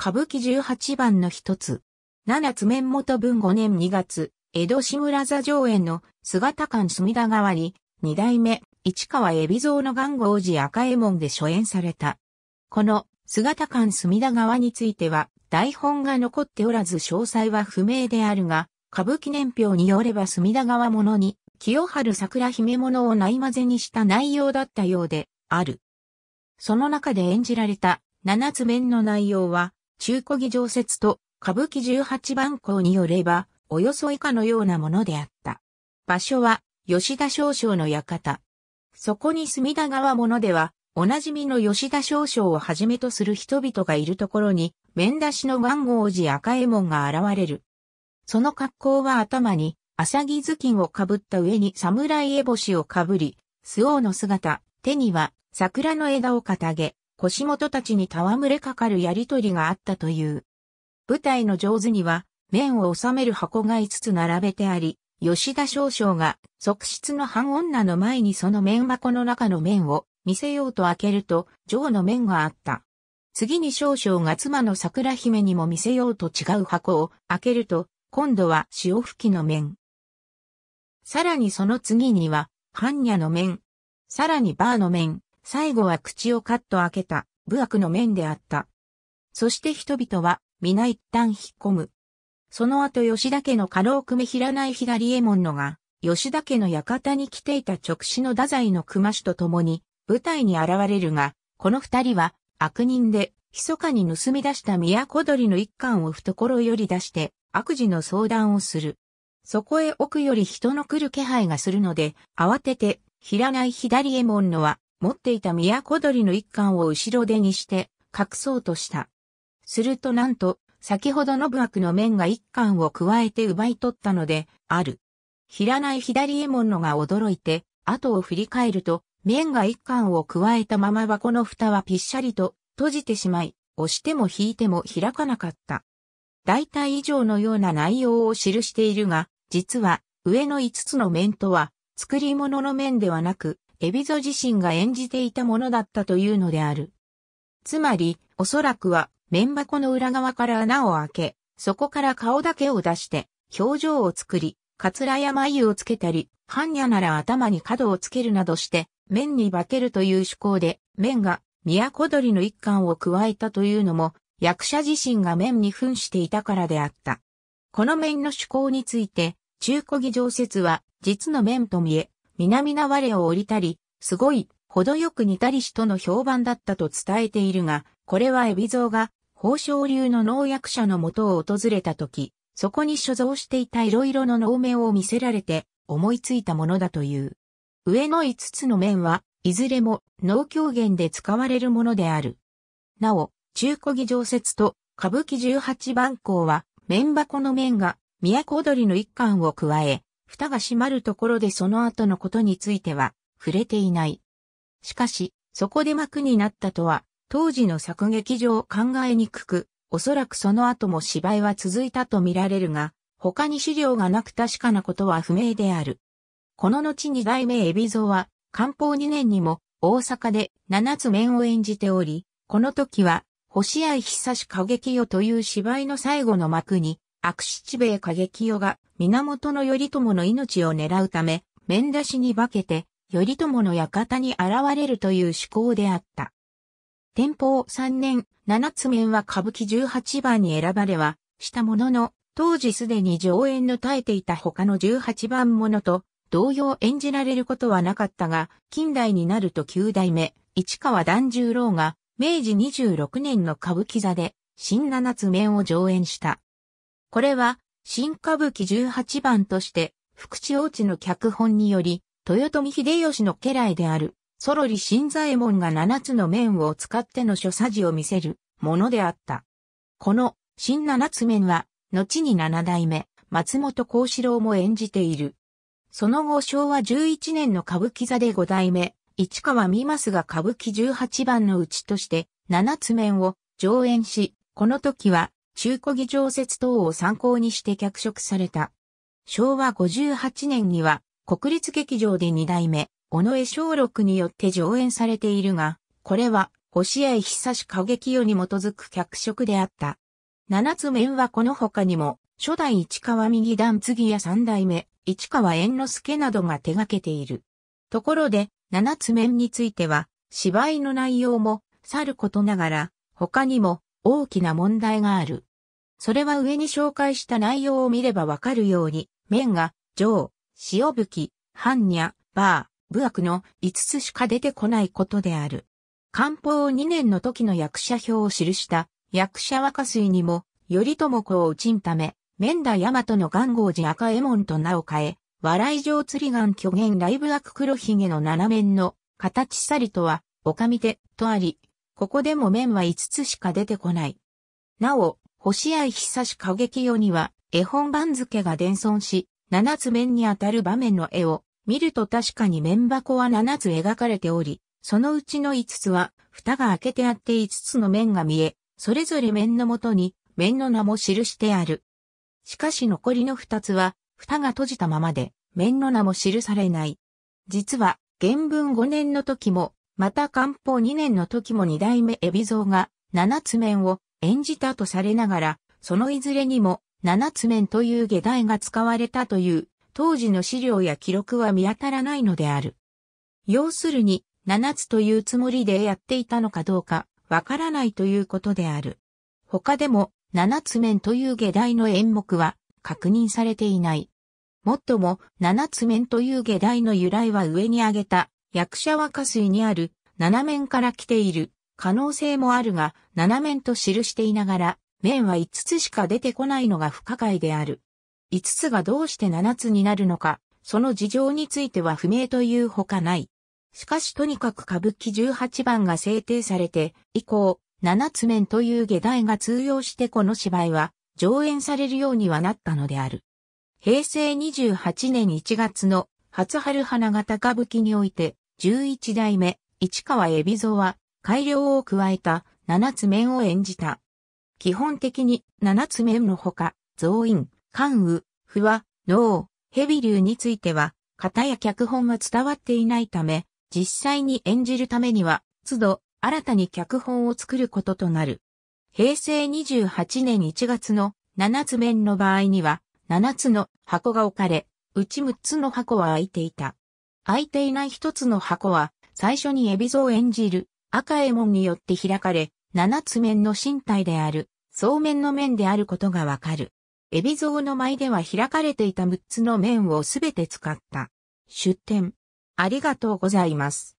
歌舞伎十八番の一つ。七つ面元文五年二月、江戸志村座上演の姿館隅田川に、二代目、市川海老蔵の元号寺赤右衛門で初演された。この姿館隅田川については、台本が残っておらず詳細は不明であるが、歌舞伎年表によれば隅田川ものに、清春桜姫物をないまぜにした内容だったようで、ある。その中で演じられた七つ面の内容は、中古儀常説と歌舞伎十八番校によれば、およそ以下のようなものであった。場所は、吉田少将の館。そこに隅田川物では、おなじみの吉田少将をはじめとする人々がいるところに、面出しの番号寺赤右衛門が現れる。その格好は頭に、浅木頭巾をかぶった上に侍烏帽子をかぶり、巣王の姿、手には桜の枝を掲げ、腰元たちに戯れかかるやりとりがあったという。舞台の上手には、面を収める箱が5つ並べてあり、吉田少将が、側室の半女の前にその面箱の中の面を見せようと開けると、上の面があった。次に少将が妻の桜姫にも見せようと違う箱を開けると、今度は潮吹きの面。さらにその次には、般若の面。さらにバーの面。最後は口をカッと開けた、部悪の面であった。そして人々は、皆一旦引っ込む。その後吉田家の家老組平内左衛門のが、吉田家の館に来ていた直死の太宰の熊氏と共に、舞台に現れるが、この二人は、悪人で、密かに盗み出した都鳥の一貫を懐より出して、悪事の相談をする。そこへ奥より人の来る気配がするので、慌てて、平内左衛門のは、持っていた都鳥の一巻を後ろ手にして隠そうとした。するとなんと、先ほどの部悪の面が一巻を加えて奪い取ったので、ある。平内左右衛門のが驚いて、後を振り返ると、面が一巻を加えたまま箱の蓋はぴっしゃりと閉じてしまい、押しても引いても開かなかった。大体以上のような内容を記しているが、実は上の5つの面とは、作り物の面ではなく、海老蔵自身が演じていたものだったというのである。つまり、おそらくは、面箱の裏側から穴を開け、そこから顔だけを出して、表情を作り、カツラや眉をつけたり、半夜なら頭に角をつけるなどして、面に化けるという趣向で、面が都鳥の一環を加えたというのも、役者自身が面に扮していたからであった。この面の趣向について、中古儀常説は、実の面と見え、南な我を降りたり、すごい、程よく似たりしとの評判だったと伝えているが、これは海老蔵が、宝生流の農薬者のもとを訪れた時、そこに所蔵していた色々の能面を見せられて、思いついたものだという。上の5つの面は、いずれも農狂言で使われるものである。なお、中古木常説と歌舞伎18番校は、面箱の面が、都踊りの一巻を加え、蓋が閉まるところでその後のことについては触れていない。しかし、そこで幕になったとは、当時の作劇上考えにくく、おそらくその後も芝居は続いたと見られるが、他に資料がなく確かなことは不明である。この後二代目海老蔵は、漢方二年にも大阪で七つ面を演じており、この時は、星合久し歌劇よという芝居の最後の幕に悪七兵衛過激代が源頼朝の命を狙うため、面出しに化けて、頼朝の館に現れるという趣向であった。天保3年、七つ面は歌舞伎18番に選ばれは、したものの、当時すでに上演の耐えていた他の18番ものと、同様演じられることはなかったが、近代になると九代目、市川團十郎が、明治26年の歌舞伎座で、新七つ面を上演した。これは、新歌舞伎18番として、福地王子の脚本により、豊臣秀吉の家来である、ソロリ新左衛門が7つの面を使っての諸作事を見せるものであった。この新7つ面は、後に7代目、松本幸四郎も演じている。その後昭和11年の歌舞伎座で5代目、市川美ますが歌舞伎18番のうちとして、7つ面を上演し、この時は中古技常説等を参考にして脚色された。昭和58年には、国立劇場で二代目、尾上小六によって上演されているが、これは、星合久し歌劇用に基づく脚色であった。七つ面はこの他にも、初代市川右段次や三代目、市川猿之助などが手掛けている。ところで、七つ面については、芝居の内容も、さることながら、他にも、大きな問題がある。それは上に紹介した内容を見ればわかるように、面が、上、塩吹き、半にゃ、バー、部悪の5つしか出てこないことである。漢方2年の時の役者表を記した、役者若水にも、頼朝子を打ちんため、面田大和の元号寺赤右衛門と名を変え、笑い上釣り眼巨源イブ悪黒ひげの七面の形さりとは、おかみで、とあり、ここでも面は5つしか出てこない。なお、星合久し過激用には、絵本番付が伝存し、七つ面にあたる場面の絵を、見ると確かに面箱は七つ描かれており、そのうちの五つは、蓋が開けてあって五つの面が見え、それぞれ面のもとに、面の名も記してある。しかし残りの二つは、蓋が閉じたままで、面の名も記されない。実は、原文五年の時も、また漢方二年の時も二代目海老蔵が、七つ面を演じたとされながら、そのいずれにも七つ面という下題が使われたという当時の資料や記録は見当たらないのである。要するに、七つというつもりでやっていたのかどうか、わからないということである。他でも、七つ面という下題の演目は確認されていない。もっとも、七つ面という下題の由来は上に挙げた、役者は下水にある、七面から来ている、可能性もあるが、七面と記していながら、面は五つしか出てこないのが不可解である。五つがどうして七つになるのか、その事情については不明というほかない。しかしとにかく歌舞伎十八番が制定されて、以降、七つ面という下題が通用してこの芝居は、上演されるようにはなったのである。平成二十八年一月の初春花形歌舞伎において、十一代目、市川海老蔵は、改良を加えた七つ面を演じた。基本的に七つ面のほか、増員、関羽、不和、脳、蛇竜については、型や脚本は伝わっていないため、実際に演じるためには、都度、新たに脚本を作ることとなる。平成28年1月の七つ面の場合には、七つの箱が置かれ、うち六つの箱は空いていた。空いていない一つの箱は、最初にエビゾを演じる赤右衛門によって開かれ、七つ面の身体である、そう面の面であることがわかる。海老蔵の舞では開かれていた六つの面をすべて使った。出展。ありがとうございます。